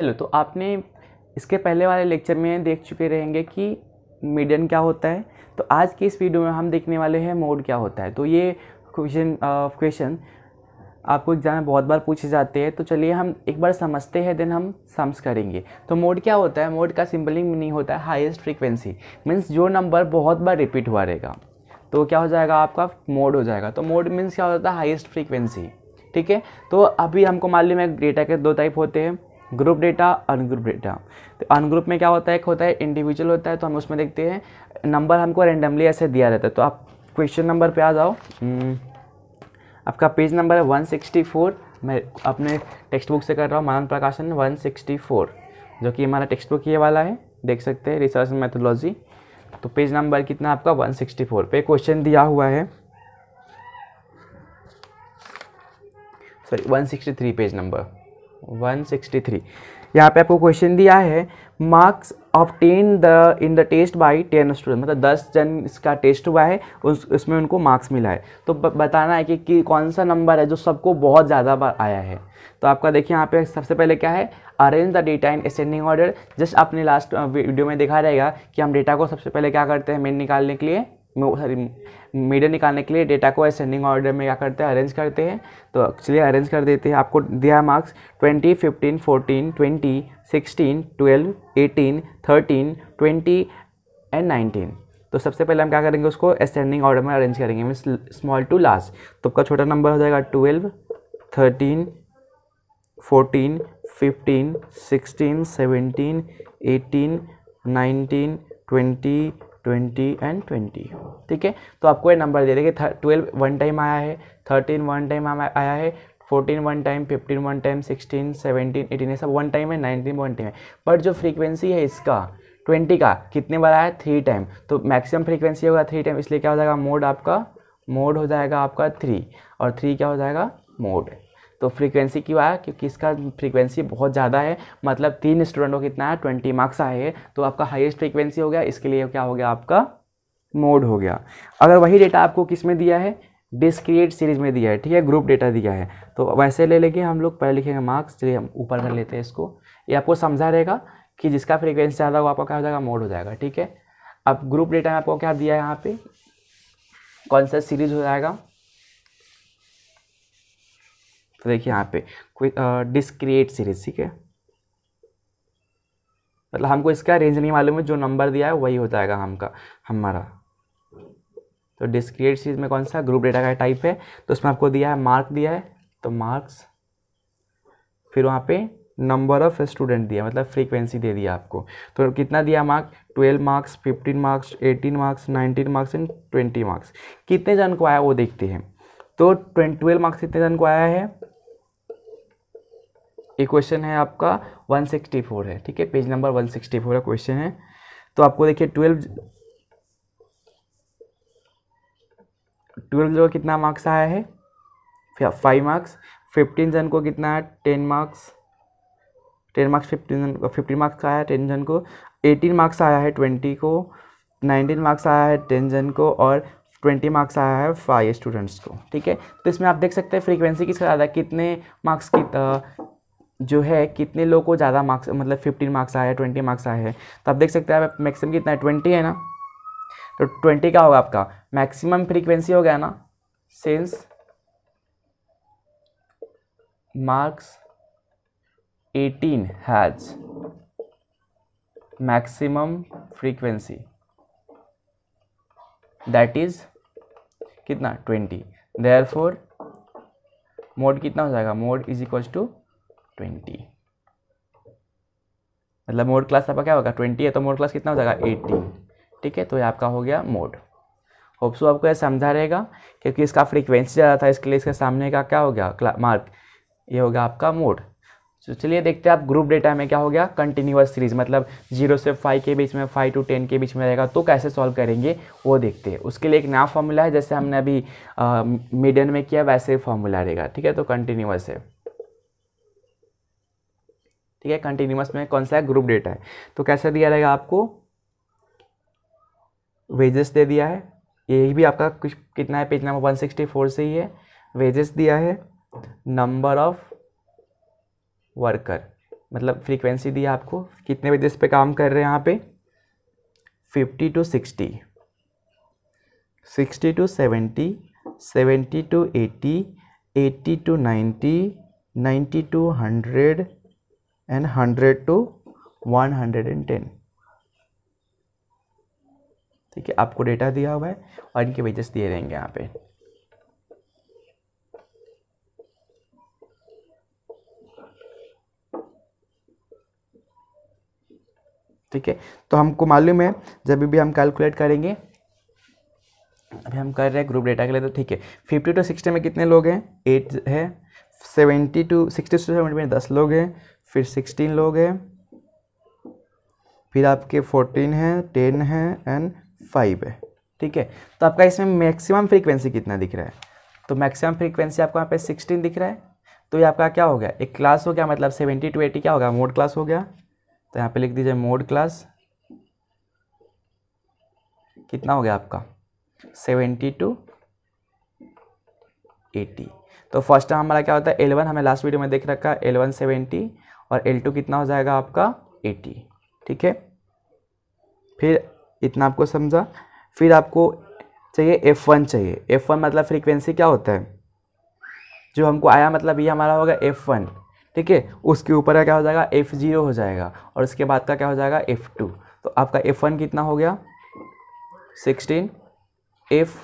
hello तो आपने इसके पहले वाले लेक्चर में देख चुके रहेंगे कि मीडियन क्या होता है तो आज की इस वीडियो में हम देखने वाले हैं मोड क्या होता है तो ये क्वेश्चन क्वेश्चन आपको एग्जाम में बहुत बार पूछे जाते हैं तो चलिए हम एक बार समझते हैं देन हम सम्स करेंगे तो मोड क्या होता है मोड का सिंपलिंग मीनिंग होता है हाईएस्ट फ्रीक्वेंसी मीन्स जो नंबर बहुत बार रिपीट हुआ रहेगा तो क्या हो जाएगा आपका मोड हो जाएगा तो मोड मीन्स क्या होता है हाइस्ट फ्रीक्वेंसी ठीक है तो अभी हमको मालूम है डेटा के दो टाइप होते हैं ग्रुप डेटा अनग्रुप डेटा तो अनग्रुप में क्या होता है एक होता है इंडिविजुअल होता है तो हम उसमें देखते हैं नंबर हमको रेंडमली ऐसे दिया रहता है तो आप क्वेश्चन नंबर पे आ जाओ हम्म, आपका पेज नंबर है 164 मैं अपने टेक्स्ट बुक से कर रहा हूँ मानन प्रकाशन 164 जो कि हमारा टेक्स्ट बुक ये वाला है देख सकते हैं रिसर्च मैथोलॉजी तो पेज नंबर कितना आपका 164 पे क्वेश्चन दिया हुआ है सॉरी 163 पेज नंबर 163 यहाँ पे आपको क्वेश्चन दिया है marks obtained the in the test by ten student मतलब दस जन इसका टेस्ट हुआ है उस उसमें उनको मार्क्स मिला है तो बताना है कि, कि कौन सा नंबर है जो सबको बहुत ज़्यादा बार आया है तो आपका देखिए यहाँ पे सबसे पहले क्या है arrange the data in ascending order just आपने लास्ट वीडियो में देखा रहेगा कि हम डेटा को सबसे पहले क्या करते हैं मेन निकालने के लिए सॉरी मीडिया निकालने के लिए डेटा को असेंडिंग ऑर्डर में क्या करते हैं अरेंज करते हैं तो चलिए अरेंज कर देते हैं आपको दिया marks twenty fifteen fourteen twenty sixteen twelve eighteen thirteen twenty and nineteen तो सबसे पहले हम क्या करेंगे उसको असेंडिंग ऑर्डर में अरेंज करेंगे मीन स्मॉल टू लास्ट तो आपका छोटा नंबर हो जाएगा twelve thirteen fourteen fifteen sixteen seventeen eighteen nineteen twenty twenty and twenty ठीक है तो आपको ये नंबर दे देंगे ट्वेल्व वन टाइम आया है थर्टीन वन टाइम आया है fourteen one time fifteen one time sixteen seventeen eighteen ये सब वन टाइम है नाइनटीन वन टाइम है बट जो फ्रीक्वेंसी है इसका ट्वेंटी का कितने बार आया थ्री टाइम तो मैक्सिमम फ्रीक्वेंसी होगा थ्री टाइम इसलिए क्या हो जाएगा मोड आपका मोड हो जाएगा आपका थ्री और थ्री क्या हो जाएगा मोड तो फ्रीक्वेंसी क्यों आया क्योंकि इसका फ्रीक्वेंसी बहुत ज़्यादा है मतलब तीन स्टूडेंटों को कितना है ट्वेंटी मार्क्स आए हैं तो आपका हाइस्ट फ्रीक्वेंसी हो गया इसके लिए क्या हो गया आपका मोड हो गया अगर वही डेटा आपको किस में दिया है डिस्क्रिएट सीरीज में दिया है ठीक है ग्रुप डेटा दिया है तो वैसे ले लेंगे हम लोग पहले लिखेंगे मार्क्स चलिए हम ऊपर कर लेते हैं इसको ये आपको समझा रहेगा कि जिसका फ्रीक्वेंसी ज़्यादा हो आपका क्या हो जाएगा मोड हो जाएगा ठीक है अब ग्रुप डेटा में आपको क्या दिया है यहाँ पे कौन सा सीरीज हो जाएगा तो देखिए यहाँ पे कोई डिस्क्रिएट सीरीज ठीक है मतलब हमको इसका रेंज नहीं मालूम है जो नंबर दिया है वही हो जाएगा हमका हमारा तो डिस्क्रिएट सीरीज में कौन सा ग्रुप डेटा का टाइप है तो उसमें आपको दिया है मार्क दिया है तो मार्क्स फिर वहाँ पे नंबर ऑफ स्टूडेंट दिया मतलब फ्रीक्वेंसी दे दिया आपको तो कितना दिया mark twelve marks fifteen marks eighteen marks nineteen marks and twenty marks कितने जन को आया वो देखते हैं तो ट्वेल्व मार्क्स कितने जन को आया है ये क्वेश्चन है आपका 164 है ठीक है पेज नंबर 164 का क्वेश्चन है तो आपको देखिए ट्वेल्व ट्वेल्व जो कितना मार्क्स आया है फाइव मार्क्स फिफ्टीन जन को कितना है ten marks ten marks fifteen जन को फिफ्टीन मार्क्स आया है टेन जन को एटीन मार्क्स आया है ट्वेंटी को नाइनटीन मार्क्स आया है टेन जन को और ट्वेंटी मार्क्स आया है फाइव स्टूडेंट्स को ठीक है तो इसमें आप देख सकते हैं फ्रीक्वेंसी किसका ज़्यादा कितने मार्क्स की जो है कितने लोगों को ज़्यादा मार्क्स मतलब फिफ्टीन मार्क्स आए ट्वेंटी मार्क्स आए हैं तो आप देख सकते हैं आप मैक्सिमम कितना है ट्वेंटी है ना तो ट्वेंटी का होगा आपका मैक्सिमम फ्रीक्वेंसी हो गया ना since marks eighteen has maximum frequency that is कितना ट्वेंटी देयर फोर मोड कितना हो जाएगा mode is equals to twenty मतलब मोड क्लास आपका क्या होगा ट्वेंटी है तो मोड क्लास कितना हो जाएगा एटीन ठीक है तो ये आपका हो गया मोड होप्सो आपको यह समझा रहेगा क्योंकि इसका फ्रीक्वेंसी ज़्यादा था इसके लिए इसके सामने का क्या हो गया मार्क ये होगा आपका मोड तो चलिए देखते हैं आप ग्रुप डेटा में क्या हो गया कंटिन्यूस सीरीज मतलब जीरो से फाइव के बीच में फाइव टू टेन के बीच में रहेगा तो कैसे सॉल्व करेंगे वो देखते हैं उसके लिए एक नया फॉर्मूला है जैसे हमने अभी मिडन में किया वैसे ही फॉर्मूला रहेगा ठीक है तो कंटिन्यूस है ठीक है कंटिन्यूस में कौन सा है ग्रुप डेटा है तो कैसा दिया रहेगा आपको वेजेस दे दिया है यही भी आपका कुछ कितना है पेज नंबर फोर से ही है वेजेस दिया है नंबर ऑफ वर्कर मतलब फ्रीक्वेंसी दिया आपको कितने वेजेस पे काम कर रहे हैं यहाँ पे fifty to sixty sixty to seventy seventy to eighty eighty to ninety ninety to hundred and 100 to 110 ठीक है आपको डेटा दिया हुआ है और इनके वेजेस दिए रहेंगे यहाँ पे ठीक है तो हमको मालूम है जब भी हम कैलकुलेट करेंगे अभी हम कर रहे हैं ग्रुप डेटा के लिए तो ठीक है फिफ्टी टू सिक्सटी में कितने लोग हैं एट है seventy to sixty to seventy में दस लोग हैं फिर सिक्सटीन लोग हैं फिर आपके फोर्टीन हैं टेन हैं एंड फाइव है ठीक है तो आपका इसमें मैक्सिमम फ्रीक्वेंसी कितना दिख रहा है तो मैक्सिमम फ्रीक्वेंसी आपको यहाँ पे सिक्सटीन दिख रहा है तो ये आपका क्या हो गया एक क्लास हो गया मतलब सेवेंटी टू एटी क्या होगा मोड क्लास हो गया तो यहाँ पे लिख दीजिए मोड क्लास कितना हो गया आपका सेवेंटी टू एटी तो फर्स्ट टाइम हमारा क्या होता है एलेवन हमें लास्ट वीडियो में देख रखा है एलेवन सेवेंटी और एल टू कितना हो जाएगा आपका एटी ठीक है फिर इतना आपको समझा फिर आपको चाहिए एफ वन चाहिए एफ वन मतलब फ्रीक्वेंसी क्या होता है जो हमको आया मतलब ये हमारा होगा एफ वन ठीक है उसके ऊपर का क्या हो जाएगा एफ जीरो हो जाएगा और उसके बाद का क्या हो जाएगा एफ टू तो आपका एफ वन कितना हो गया सिक्सटीन एफ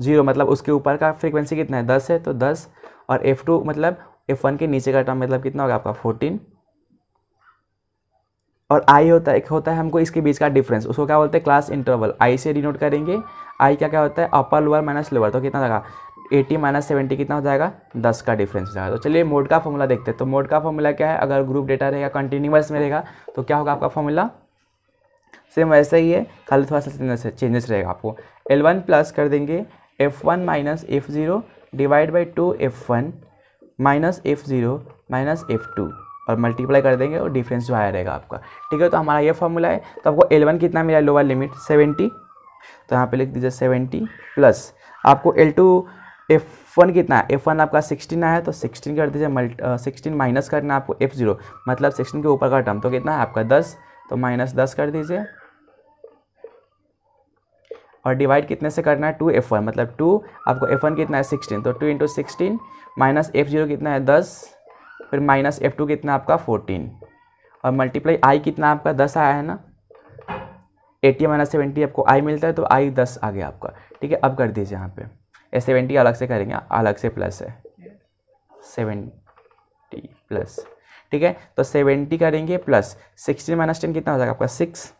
जीरो मतलब उसके ऊपर का फ्रीक्वेंसी कितना है दस है तो दस और एफ टू मतलब एफ वन के नीचे का टर्म मतलब कितना होगा आपका फोर्टीन और आई होता है एक होता है हमको इसके बीच का डिफरेंस उसको क्या बोलते हैं क्लास इंटरवल आई से डिनोट करेंगे आई क्या क्या होता है अपर लोअर माइनस लोअर तो कितना लगा 80 माइनस सेवेंटी कितना हो जाएगा दस का डिफरेंस हो जाएगा तो चलिए मोड का फॉर्मूला देखते हैं तो मोड का फॉर्मूला क्या है अगर ग्रुप डेटा रहेगा कंटिन्यूस में रहेगा तो क्या होगा आपका फॉर्मूला सेम वैसे ही है खाली थोड़ा सा चेंजेस रहेगा आपको एल वन प्लस कर देंगे F one minus F zero divide by two F one minus F zero minus F two और मल्टीप्लाई कर देंगे और डिफरेंस जो आया रहेगा आपका ठीक है तो हमारा ये फॉर्मूला है तो आपको एल वन कितना मिला लोअर लिमिट सेवेंटी तो यहाँ पर लिख दीजिए सेवेंटी प्लस आपको एल टू एफ वन कितना है एफ वन आपका सिक्सटीन आया तो सिक्सटीन कर दीजिए मल्ट सिक्सटीन माइनस करना आपको एफ जीरो मतलब सिक्सटीन के ऊपर का टर्म तो कितना है आपका दस तो माइनस दस कर दीजिए और डिवाइड कितने से करना है टू एफ वन मतलब टू आपको एफ वन कितना है सिक्सटीन तो two into sixteen minus F zero कितना है दस फिर माइनस एफ टू कितना आपका फोर्टीन और मल्टीप्लाई आई कितना आपका दस आया है ना एट्टी माइनस सेवेंटी आपको आई मिलता है तो आई दस आ गया आपका ठीक है अब कर दीजिए यहाँ पे ए सेवेंटी अलग से करेंगे अलग से प्लस है सेवेंटी प्लस ठीक है तो सेवेंटी करेंगे प्लस सिक्सटीन माइनस टेन कितना हो जाएगा आपका six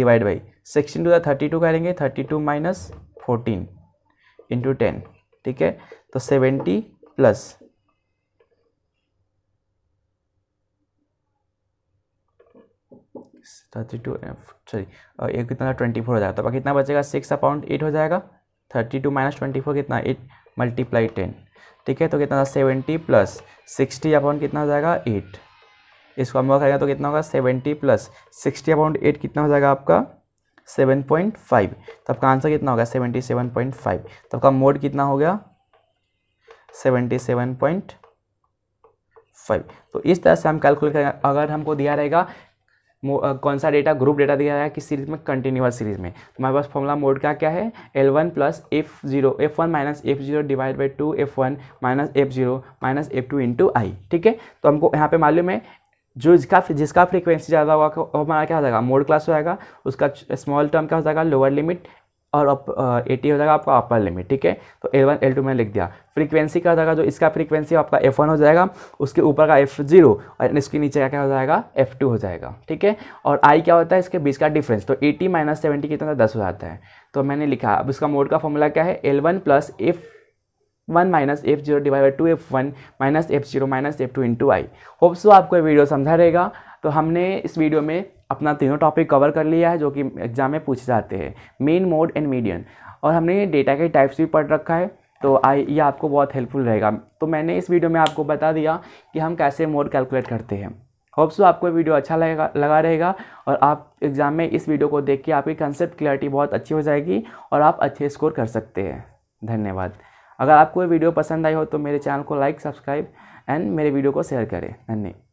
divide by sixteen to the thirty two करेंगे thirty two minus fourteen into ten ठीक है तो seventy plus thirty two sorry एक कितना था ट्वेंटी फोर हो जाएगा तो बाकी कितना बचेगा सिक्स अपाउंट एट हो जाएगा thirty two minus twenty four कितना एट मल्टीप्लाई टेन ठीक है तो कितना था सेवेंटी प्लस सिक्सटी अपाउंट कितना हो जाएगा एट इसको हम लोग करेंगे तो कितना होगा seventy plus sixty a point eight कितना हो जाएगा आपका सेवन पॉइंट फाइव तो आपका आंसर कितना होगा सेवेंटी सेवन पॉइंट फाइव तो आपका मोड कितना हो गया सेवेंटी सेवन पॉइंट फाइव तो इस तरह से हम कैलकुलेट करेंगे अगर हमको दिया रहेगा कौन सा डेटा ग्रुप डेटा दिया जाएगा किस सीरीज में कंटिन्यूस सीरीज में तो हमारे पास फॉर्मूला मोड का क्या है L one plus F zero F one minus F zero divide by two F one minus F zero minus F two into I ठीक है तो हमको यहाँ पे मालूम है जो इसका जिसका फ्रीक्वेंसी ज़्यादा होगा हमारा क्या हो जाएगा मोड क्लास हो जाएगा उसका स्मॉल टर्म क्या हो जाएगा लोअर लिमिट और अप एटी हो जाएगा आपका अपर लिमिट ठीक है तो एल वन एल टू मैंने लिख दिया फ्रीक्वेंसी का हो जाएगा जो इसका फ्रीक्वेंसी आपका एफ वन हो जाएगा उसके ऊपर का एफ जीरो और इसके नीचे का क्या हो जाएगा एफ टू हो जाएगा ठीक है और आई क्या होता है इसके बीच का डिफरेंस तो एटी माइनस सेवेंटी कितना दस हो जाता है तो मैंने लिखा अब इसका मोड का फॉर्मूला क्या है L one plus F one minus F zero divide by two F one minus F zero minus F two into I hopes वो आपको वीडियो समझा रहेगा तो हमने इस वीडियो में अपना तीनों टॉपिक कवर कर लिया है जो कि एग्ज़ाम में पूछे जाते हैं मेन मोड एंड मीडियन और हमने डेटा के टाइप्स भी पढ़ रखा है तो आई ये आपको बहुत हेल्पफुल रहेगा तो मैंने इस वीडियो में आपको बता दिया कि हम कैसे मोड कैलकुलेट करते हैं होप्सो आपको वीडियो अच्छा लगेगा लगा रहेगा और आप एग्ज़ाम में इस वीडियो को देख के आपकी कंसेप्ट क्लियरिटी बहुत अच्छी हो जाएगी और आप अच्छे स्कोर कर सकते हैं धन्यवाद अगर आपको ये वीडियो पसंद आई हो तो मेरे चैनल को लाइक सब्सक्राइब एंड मेरे वीडियो को शेयर करें धन्यवाद